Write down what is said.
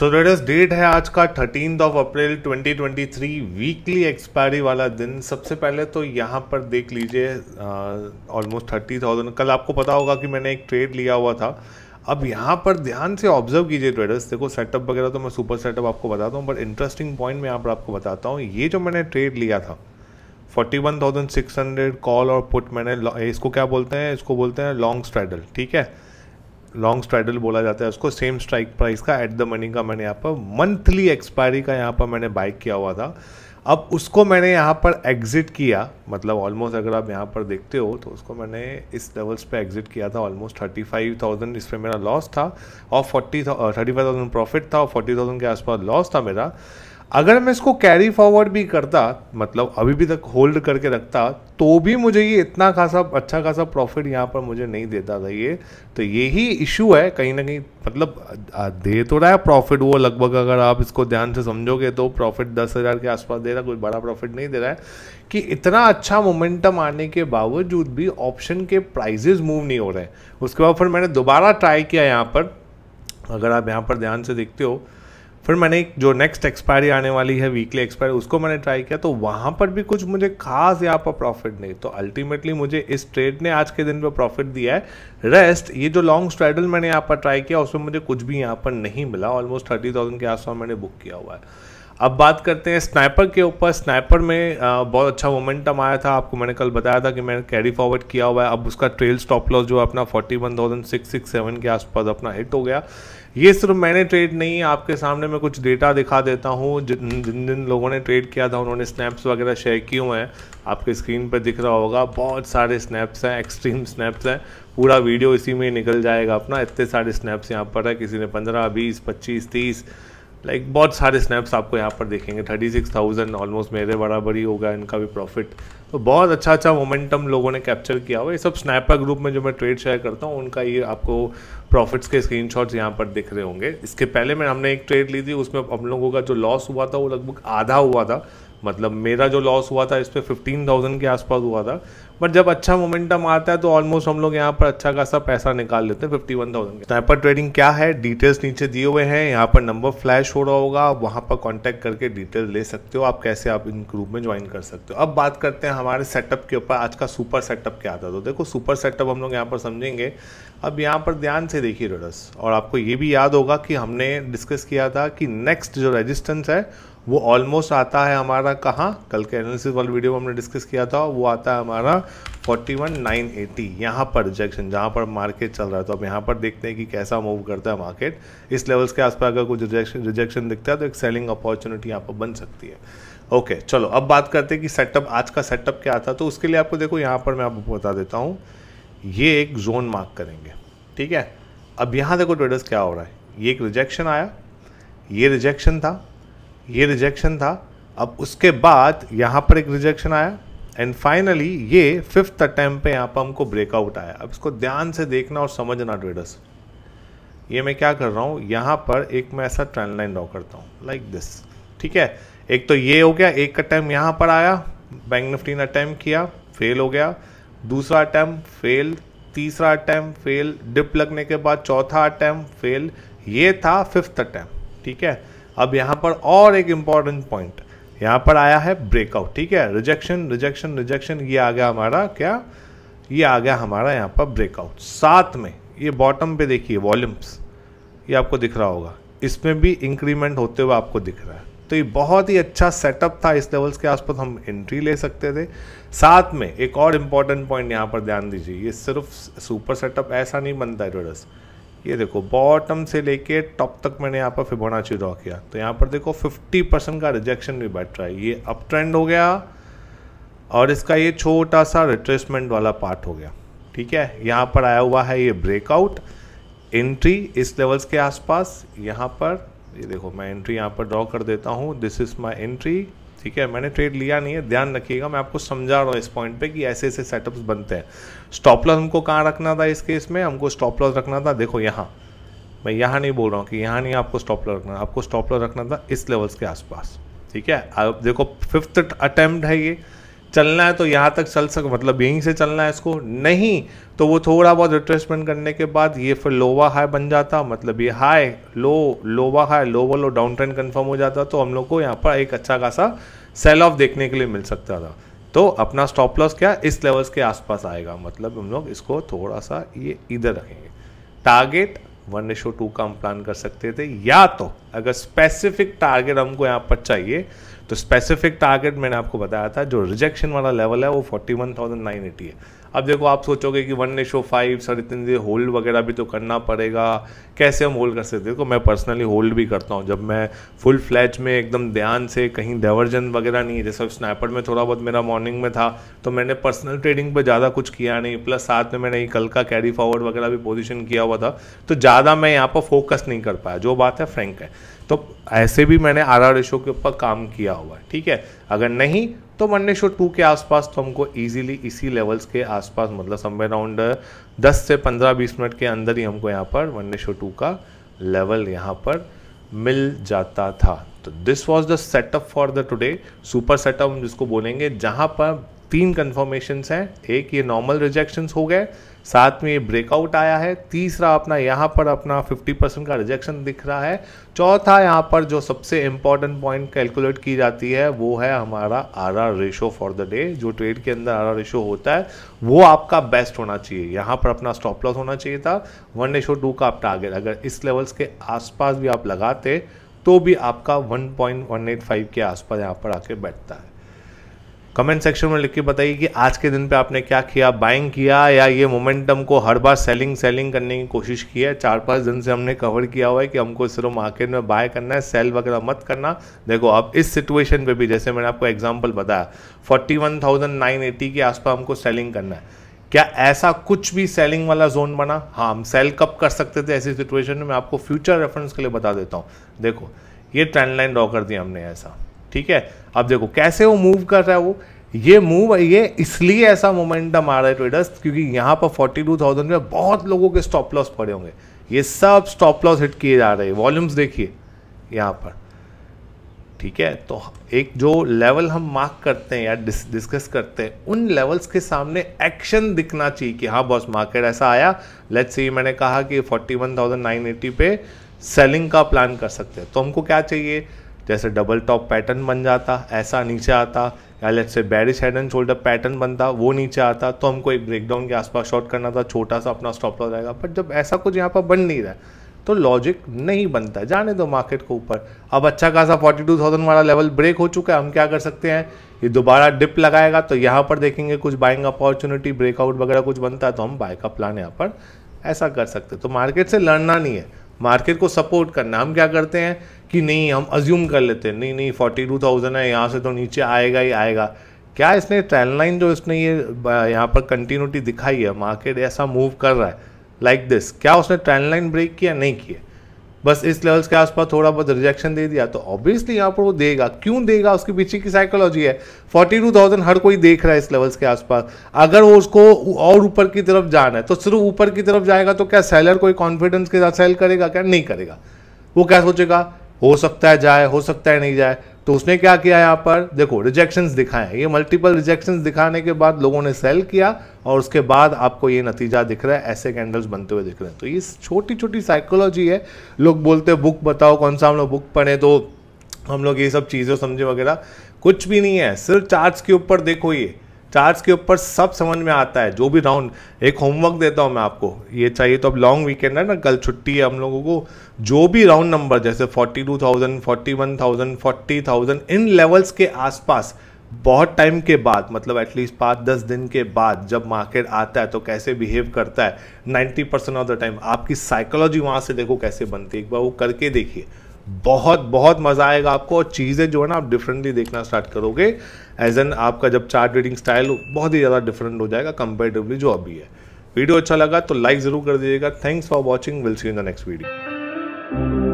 सो Breeders' date है आज का thirteen of April 2023 weekly expiry वाला दिन सबसे पहले तो यहाँ पर देख लीजिए ऑलमोस्ट थर्टी थाउजेंड कल आपको पता होगा कि मैंने एक ट्रेड लिया हुआ था अब यहाँ पर ध्यान से ऑब्जर्व कीजिए ट्रेडर्स देखो सेटअप वगैरह तो मैं सुपर सेटअप आपको बताता हूँ बट इंटरेस्टिंग पॉइंट मैं यहाँ पर आपको बताता हूँ ये जो मैंने ट्रेड लिया था forty one thousand six hundred call और पुट मैंने इसको क्या बोलते हैं इसको बोलते हैं लॉन्ग स्ट्रैडल ठीक है लॉन्ग स्ट्राइडल बोला जाता है उसको सेम स्ट्राइक प्राइस का एट द मनी का मैंने यहाँ पर मंथली एक्सपायरी का यहाँ पर मैंने बाइक किया हुआ था अब उसको मैंने यहाँ पर एग्ज़िट किया मतलब ऑलमोस्ट अगर आप यहाँ पर देखते हो तो उसको मैंने इस लेवल्स पे एग्ज़िट किया था ऑलमोस्ट थर्टी फाइव थाउजेंड इस पर मेरा लॉस था और forty thirty five thousand profit था और फोर्टी थाउजेंड के आसपास लॉस था मेरा अगर मैं इसको कैरी फॉरवर्ड भी करता मतलब अभी भी तक होल्ड करके रखता तो भी मुझे ये इतना खासा अच्छा खासा प्रॉफिट यहाँ पर मुझे नहीं देता था ये तो यही इशू है कहीं ना कहीं मतलब दे तो रहा है प्रॉफिट वो लगभग अगर आप इसको ध्यान से समझोगे तो प्रॉफिट दस हज़ार के आसपास दे रहा है कोई बड़ा प्रॉफिट नहीं दे रहा है कि इतना अच्छा मोमेंटम आने के बावजूद भी ऑप्शन के प्राइजेज मूव नहीं हो रहे उसके बाद फिर मैंने दोबारा ट्राई किया यहाँ पर अगर आप यहाँ पर ध्यान से देखते हो फिर मैंने जो नेक्स्ट एक्सपायरी आने वाली है वीकली एक्सपायरी उसको मैंने ट्राई किया तो वहाँ पर भी कुछ मुझे खास यहाँ पर प्रॉफिट नहीं तो अल्टीमेटली मुझे इस ट्रेड ने आज के दिन पर प्रॉफिट दिया है रेस्ट ये जो लॉन्ग स्ट्रेडल मैंने यहाँ पर ट्राई किया उसमें मुझे कुछ भी यहाँ पर नहीं मिला ऑलमोस्ट थर्टी थाउजेंड के आसपास मैंने बुक किया हुआ है अब बात करते हैं स्नाइपर के ऊपर स्नाइपर में बहुत अच्छा मोमेंटम आया था आपको मैंने कल बताया था कि मैंने कैरी फॉरवर्ड किया हुआ है अब उसका ट्रेल स्टॉप लॉस जो है अपना forty one thousand six six seven के आसपास अपना हिट हो गया ये सिर्फ मैंने ट्रेड नहीं आपके सामने मैं कुछ डेटा दिखा देता हूँ जिन जिन जिन लोगों ने ट्रेड किया था उन्होंने स्नैप्स वगैरह शेयर किए हुए हैं आपके स्क्रीन पर दिख रहा होगा बहुत सारे स्नैप्स हैं एक्सट्रीम स्नैप्स हैं पूरा वीडियो इसी में निकल जाएगा अपना इतने सारे स्नैप्स यहाँ पर है किसी ने पंद्रह बीस पच्चीस तीस लाइक like, बहुत सारे स्नैप्स आपको यहाँ पर देखेंगे थर्टी सिक्स थाउजेंड ऑलमोस्ट मेरे बराबर ही होगा इनका भी प्रॉफिट तो बहुत अच्छा अच्छा मोमेंटम लोगों ने कैप्चर किया हुआ ये सब स्नैपर ग्रुप में जो मैं ट्रेड शेयर करता हूँ उनका ये आपको प्रॉफिट्स के स्क्रीन शॉट्स यहाँ पर दिख रहे होंगे इसके पहले मैं हमने एक ट्रेड ली थी उसमें हम लोगों का जो लॉस हुआ था वो लगभग आधा हुआ था मतलब मेरा जो लॉस हुआ था इस पर फिफ्टीन थाउजेंड के आसपास हुआ था बट जब अच्छा मोमेंटम आता है तो ऑलमोस्ट हम लोग यहाँ पर अच्छा खासा पैसा निकाल लेते हैं fifty one thousand sniper trading क्या है डिटेल्स नीचे दिए हुए हैं यहाँ पर नंबर फ्लैश हो रहा होगा वहाँ पर कॉन्टैक्ट करके डिटेल ले सकते हो आप कैसे आप इन ग्रुप में ज्वाइन कर सकते हो अब बात करते हैं हमारे सेटअप के ऊपर आज का सुपर सेटअप क्या आता है तो देखो सुपर सेटअप हम लोग यहाँ पर समझेंगे अब यहाँ पर ध्यान से देखिए रोडस और आपको ये भी याद होगा कि हमने डिस्कस किया था कि नेक्स्ट जो रेजिस्टेंस है वो ऑलमोस्ट आता है हमारा कहाँ कल के एनालिसिस वाली वीडियो में हमने डिस्कस किया था वो आता है हमारा फोर्टी वन नाइन एटी यहाँ पर रिजेक्शन जहाँ पर मार्केट चल रहा है तो अब यहाँ पर देखते हैं कि कैसा मूव करता है मार्केट इस लेवल्स के आसपास अगर कुछ रिजेक्शन रिजेक्शन दिखता है तो एक सेलिंग अपॉर्चुनिटी यहाँ पर बन सकती है ओके okay, चलो अब बात करते हैं कि सेटअप आज का सेटअप क्या था तो उसके लिए आपको देखो यहाँ पर मैं आपको बता देता हूँ ये एक जोन मार्क करेंगे ठीक है अब यहाँ देखो ट्रेडर्स क्या हो रहा है ये एक रिजेक्शन आया ये रिजेक्शन था ये रिजेक्शन था अब उसके बाद यहाँ पर एक रिजेक्शन आया एंड फाइनली ये फिफ्थ अटैम्प पे यहाँ पर हमको ब्रेकआउट आया अब इसको ध्यान से देखना और समझना ट्रेडर्स ये मैं क्या कर रहा हूँ यहाँ पर एक मैं ऐसा ट्रेंड लाइन ड्रॉ करता हूँ लाइक दिस ठीक है एक तो ये हो गया एक अटैम्प यहाँ पर आया बैंक निफ्टी ने अटैम्प किया फेल हो गया दूसरा अटैम्प फेल तीसरा अटैम्प फेल डिप लगने के बाद चौथा अटैम्प फेल ये था फिफ्थ अटैम्प ठीक है अब यहाँ पर और एक इम्पॉर्टेंट पॉइंट यहां पर आया है ब्रेकआउट ठीक है रिजेक्शन रिजेक्शन रिजेक्शन ये आ गया हमारा क्या ये आ गया हमारा यहां पर ब्रेकआउट साथ में ये बॉटम पे देखिए वॉल्यूम्स ये आपको दिख रहा होगा इसमें भी इंक्रीमेंट होते हुए आपको दिख रहा है तो ये बहुत ही अच्छा सेटअप था इस लेवल्स के आसपास हम एंट्री ले सकते थे साथ में एक और इंपॉर्टेंट पॉइंट यहां पर ध्यान दीजिए ये सिर्फ सुपर सेटअप ऐसा नहीं बनता है ये देखो बॉटम से लेके टॉप तक मैंने यहाँ पर फिबोनाची ड्रॉ किया तो यहाँ पर देखो 50 परसेंट का रिजेक्शन भी बैठ रहा है ये अप ट्रेंड हो गया और इसका ये छोटा सा रिट्रेसमेंट वाला पार्ट हो गया ठीक है यहाँ पर आया हुआ है ये ब्रेकआउट एंट्री इस लेवल्स के आसपास यहाँ पर ये देखो मैं एंट्री यहाँ पर ड्रॉ कर देता हूँ दिस इज़ माई एंट्री ठीक है मैंने ट्रेड लिया नहीं है ध्यान रखिएगा मैं आपको समझा रहा हूँ इस पॉइंट पे कि ऐसे ऐसे सेटअप्स बनते हैं स्टॉप लॉस हमको कहाँ रखना था इस केस में हमको स्टॉप लॉस रखना था देखो यहाँ मैं यहाँ नहीं बोल रहा हूँ कि यहाँ नहीं आपको स्टॉप लॉस रखना आपको स्टॉप लॉस रखना था इस लेवल्स के आसपास ठीक है अब देखो फिफ्थ अटैम्प्ट है ये चलना है तो यहाँ तक चल सक मतलब यहीं से चलना है इसको नहीं तो वो थोड़ा बहुत रिट्रेसमेंट करने के बाद ये फिर लोवा हाई बन जाता मतलब ये high low lower high lower low down trend confirm हो जाता तो हम लोग को यहाँ पर एक अच्छा खासा सेल ऑफ देखने के लिए मिल सकता था तो अपना स्टॉप लॉस क्या इस लेवल्स के आसपास आएगा मतलब हम लोग इसको थोड़ा सा ये इधर रखेंगे टारगेट वन रेशो टू का हम प्लान कर सकते थे या तो अगर स्पेसिफिक टारगेट हमको यहाँ पर चाहिए तो स्पेसिफिक टारगेट मैंने आपको बताया था जो रिजेक्शन वाला लेवल है वो forty one thousand nine eighty है अब देखो आप सोचोगे कि वन शो फाइव सर इतनी देर होल्ड वगैरह भी तो करना पड़ेगा कैसे हम होल्ड कर सकते देखो मैं पर्सनली होल्ड भी करता हूँ जब मैं फुल फ्लैच में एकदम ध्यान से कहीं डाइवर्जन वगैरह नहीं जैसे स्नैपर में थोड़ा बहुत मेरा मॉर्निंग में था तो मैंने पर्सनल ट्रेडिंग पर ज़्यादा कुछ किया नहीं प्लस साथ में मैंने कल का कैरी फॉरवर्ड वगैरह भी पोजिशन किया हुआ था तो ज़्यादा मैं यहाँ पर फोकस नहीं कर पाया जो बात है फ्रेंक है तो ऐसे भी मैंने आर आर रेशो के ऊपर काम किया हुआ है ठीक है अगर नहीं तो वन रेशो टू के आसपास तो हमको इजीली इसी लेवल्स के आसपास मतलब समय अराउंड दस से पंद्रह बीस मिनट के अंदर ही हमको यहाँ पर वन रेशो टू का लेवल यहाँ पर मिल जाता था तो this was the setup for the today super setup हम जिसको बोलेंगे जहाँ पर तीन कन्फर्मेशन हैं एक ये नॉर्मल रिजेक्शन हो गए साथ में ये ब्रेकआउट आया है तीसरा अपना यहाँ पर अपना 50 परसेंट का रिजेक्शन दिख रहा है चौथा यहाँ पर जो सबसे इम्पॉर्टेंट पॉइंट कैलकुलेट की जाती है वो है हमारा R R ratio for the day जो ट्रेड के अंदर आर आर रेशो होता है वो आपका बेस्ट होना चाहिए यहाँ पर अपना स्टॉप लॉस होना चाहिए था वन रेशो टू का आप टारगेट अगर इस लेवल्स के आसपास भी आप लगाते तो भी आपका वन के आसपास यहाँ पर आके बैठता है कमेंट सेक्शन में लिख के बताइए कि आज के दिन पे आपने क्या किया बाइंग किया या ये मोमेंटम को हर बार सेलिंग सेलिंग करने की कोशिश की है चार पांच दिन से हमने कवर किया हुआ है कि हमको सिर्फ मार्केट में बाय करना है सेल वगैरह मत करना देखो अब इस सिचुएशन पे भी जैसे मैंने आपको एग्जाम्पल बताया फोर्टी वन थाउजेंड नाइन के आसपास हमको सेलिंग करना है क्या ऐसा कुछ भी सेलिंग वाला जोन बना हाँ हम सेल कब कर सकते थे ऐसी सिचुएशन में मैं आपको फ्यूचर रेफरेंस के लिए बता देता हूँ देखो ये ट्रेंड लाइन ड्रॉ कर दिया हमने ऐसा ठीक है अब देखो कैसे वो मूव कर रहा है वो ये मूव ये इसलिए ऐसा मोमेंटम आ रहा है ट्रेडर्स क्योंकि यहाँ पर फोर्टी टू थाउजेंड में बहुत लोगों के स्टॉप लॉस पड़े होंगे ये सब स्टॉप लॉस हिट किए जा रहे हैं वॉल्यूम्स देखिए यहाँ पर ठीक है तो एक जो लेवल हम मार्क करते हैं या डिस, डिस्कस करते हैं उन लेवल्स के सामने एक्शन दिखना चाहिए कि हाँ बॉस मार्केट ऐसा आया लेट्स सी मैंने कहा कि एटी पे सेलिंग का प्लान कर सकते हैं तो हमको क्या चाहिए जैसे डबल टॉप पैटर्न बन जाता ऐसा नीचे आता या लेट से bearish head and shoulder pattern बनता वो नीचे आता तो हमको एक ब्रेकडाउन के आसपास शॉर्ट करना था छोटा सा अपना स्टॉप लॉस रहेगा बट जब ऐसा कुछ यहाँ पर बन नहीं रहा है तो लॉजिक नहीं बनता जाने दो मार्केट को ऊपर अब अच्छा खासा थाउजेंड वाला लेवल ब्रेक हो चुका है हम क्या कर सकते हैं ये दोबारा डिप लगाएगा तो यहाँ पर देखेंगे कुछ बाइंग अपॉर्चुनिटी ब्रेकआउट वगैरह कुछ बनता है तो हम बाय का प्लान यहाँ पर ऐसा कर सकते तो मार्केट से लड़ना नहीं है मार्केट को सपोर्ट करना हम क्या करते हैं कि नहीं हम अज्यूम कर लेते हैं नहीं नहीं फोर्टी टू थाउजेंड है यहाँ से तो नीचे आएगा ही आएगा क्या इसने ट्रेंड लाइन जो इसने ये यहाँ पर कंटिन्यूटी दिखाई है मार्केट ऐसा मूव कर रहा है लाइक like दिस क्या उसने ट्रेंड लाइन ब्रेक किया नहीं किया बस इस लेवल्स के आसपास थोड़ा बहुत रिजेक्शन दे दिया तो ऑब्वियसली यहाँ पर वो देगा क्यों देगा उसके पीछे की साइकोलॉजी है फोर्टी टू थाउजेंड हर कोई देख रहा है इस लेवल्स के आसपास अगर वो उसको और ऊपर की तरफ जाना है तो सिर्फ ऊपर की तरफ जाएगा तो क्या सेलर कोई कॉन्फिडेंस के साथ सेल करेगा क्या नहीं करेगा वो क्या सोचेगा हो सकता है जाए हो सकता है नहीं जाए तो उसने क्या किया यहाँ पर देखो रिजेक्शंस दिखाए ये मल्टीपल रिजेक्शंस दिखाने के बाद लोगों ने सेल किया और उसके बाद आपको ये नतीजा दिख रहा है ऐसे कैंडल्स बनते हुए दिख रहे हैं तो ये छोटी छोटी साइकोलॉजी है लोग बोलते हैं बुक बताओ कौन सा हम लोग बुक पढ़े तो हम लोग ये सब चीज़ें समझे वगैरह कुछ भी नहीं है सिर्फ चार्ट्स के ऊपर देखो ये चार्ज के ऊपर सब समझ में आता है जो भी राउंड एक होमवर्क देता हूँ मैं आपको ये चाहिए तो अब लॉन्ग वीकेंड है ना कल छुट्टी है हम लोगों को जो भी राउंड नंबर जैसे 42,000, 41,000, 40,000 इन लेवल्स के आसपास बहुत टाइम के बाद मतलब एटलीस्ट पाँच दस दिन के बाद जब मार्केट आता है तो कैसे बिहेव करता है ninety percent of the time आपकी साइकोलॉजी वहाँ से देखो कैसे बनती है एक बार वो करके देखिए बहुत बहुत मज़ा आएगा आपको और चीज़ें जो है ना आप डिफरेंटली देखना स्टार्ट करोगे एज एन आपका जब चार्ट रीडिंग स्टाइल बहुत ही ज़्यादा डिफरेंट हो जाएगा कंपेरेटिवली जो अभी है वीडियो अच्छा लगा तो लाइक ज़रूर कर दीजिएगा thanks for watching will see in the next video